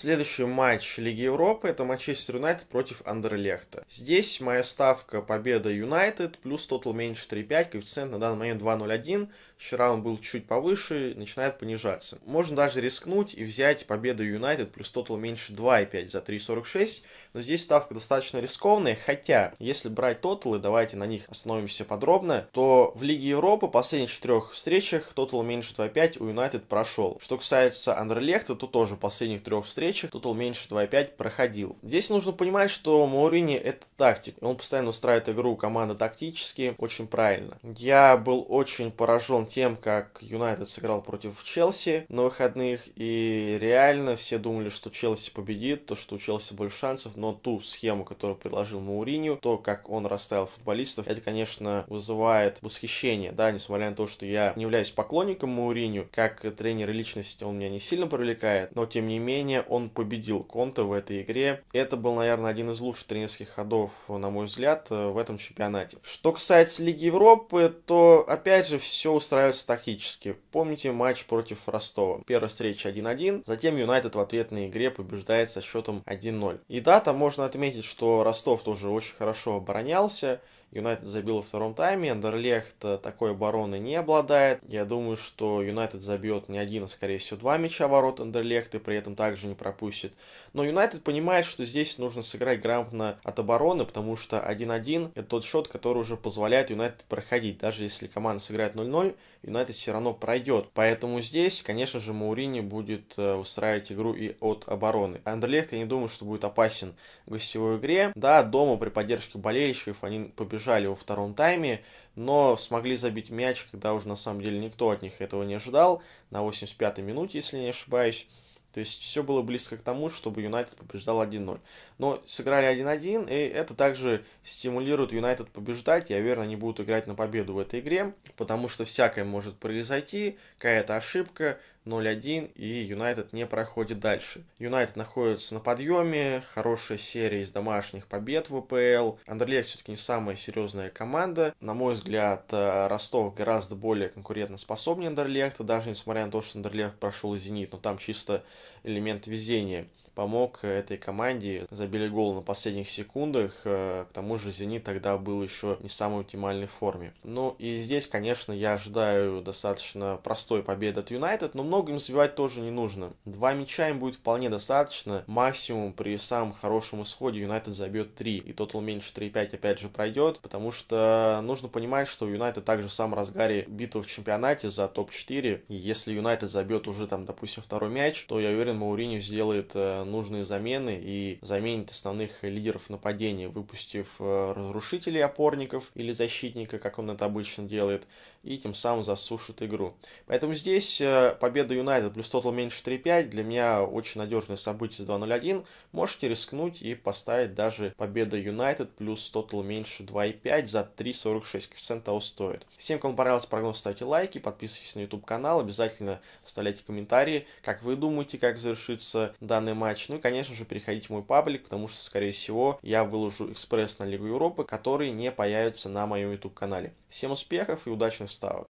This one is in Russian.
Следующий матч Лиги Европы это Манчестер Юнайтед против Андерлехта. Здесь моя ставка победа Юнайтед плюс тотал меньше 3.5, коэффициент на данный момент 2.01. Вчера он был чуть повыше, начинает понижаться. Можно даже рискнуть и взять победу Юнайтед плюс тотал меньше 2.5 за 3.46, но здесь ставка достаточно рискованная, хотя если брать тоталы, давайте на них остановимся подробно, то в Лиге Европы в последних четырех встречах тотал меньше 2.5 у Юнайтед прошел. Что касается Андерлехта, то тоже последних трех встреч встречах, тут меньше 2.5 проходил. Здесь нужно понимать, что Маурини это тактик. Он постоянно устраивает игру команды тактически очень правильно. Я был очень поражен тем, как Юнайтед сыграл против Челси на выходных. И реально все думали, что Челси победит, то, что у Челси больше шансов. Но ту схему, которую предложил Мауриню, то, как он расставил футболистов, это, конечно, вызывает восхищение. Да, несмотря на то, что я не являюсь поклонником Мауриню, как тренер личности он меня не сильно привлекает, но тем не менее он он победил Конта в этой игре. Это был, наверное, один из лучших тренерских ходов, на мой взгляд, э, в этом чемпионате. Что касается Лиги Европы, то, опять же, все устраивается тактически. Помните матч против Ростова? Первая встреча 1-1, затем Юнайтед в ответной игре побеждает со счетом 1-0. И да, там можно отметить, что Ростов тоже очень хорошо оборонялся, Юнайтед забил во втором тайме, Андерлехт э, такой обороны не обладает. Я думаю, что Юнайтед забьет не один, а скорее всего два мяча ворот Андерлехт и при этом также не пропустит. Но Юнайтед понимает, что здесь нужно сыграть грамотно от обороны, потому что 1-1 это тот счет, который уже позволяет Юнайтед проходить. Даже если команда сыграет 0-0, Юнайтед все равно пройдет. Поэтому здесь, конечно же, Маурини будет устраивать э, игру и от обороны. Андерлехт, я не думаю, что будет опасен в гостевой игре. Да, дома при поддержке болельщиков они побеждают обыграли во втором тайме, но смогли забить мяч, когда уже на самом деле никто от них этого не ожидал, на 85-й минуте, если не ошибаюсь. То есть все было близко к тому, чтобы Юнайтед побеждал 1-0. Но сыграли 1-1, и это также стимулирует Юнайтед побеждать. Я верно, они будут играть на победу в этой игре, потому что всякое может произойти, какая-то ошибка, 0-1, и Юнайтед не проходит дальше. Юнайтед находится на подъеме, хорошая серия из домашних побед в ВПЛ. Андерлехт все-таки не самая серьезная команда. На мой взгляд, э, Ростов гораздо более конкурентоспособнее Андерлехта, даже несмотря на то, что Андерлехт прошел и Зенит, но там чисто элемент везения помог этой команде. Забили гол на последних секундах. Э, к тому же «Зенит» тогда был еще не в самой оптимальной форме. Ну и здесь, конечно, я ожидаю достаточно простой победы от «Юнайтед», но много им забивать тоже не нужно. Два мяча им будет вполне достаточно. Максимум при самом хорошем исходе «Юнайтед» забьет 3. И тотал меньше 3-5 опять же пройдет, потому что нужно понимать, что «Юнайтед» также в самом разгаре битвы в чемпионате за топ-4. И если «Юнайтед» забьет уже там, допустим, второй мяч, то, я уверен, Мауриню сделает э, нужные замены и заменит основных лидеров нападения, выпустив э, разрушителей опорников или защитника, как он это обычно делает, и тем самым засушит игру. Поэтому здесь э, победа Юнайтед плюс тотал меньше 3-5 для меня очень надежное событие с 2-0-1. Можете рискнуть и поставить даже победа Юнайтед плюс тотал меньше 2,5 за 3,46. Коэффициент того стоит. Всем, кому понравился прогноз, ставьте лайки, подписывайтесь на YouTube канал, обязательно оставляйте комментарии, как вы думаете, как завершится данный матч матч. Ну и, конечно же, переходите в мой паблик, потому что, скорее всего, я выложу экспресс на Лигу Европы, который не появится на моем YouTube-канале. Всем успехов и удачных ставок!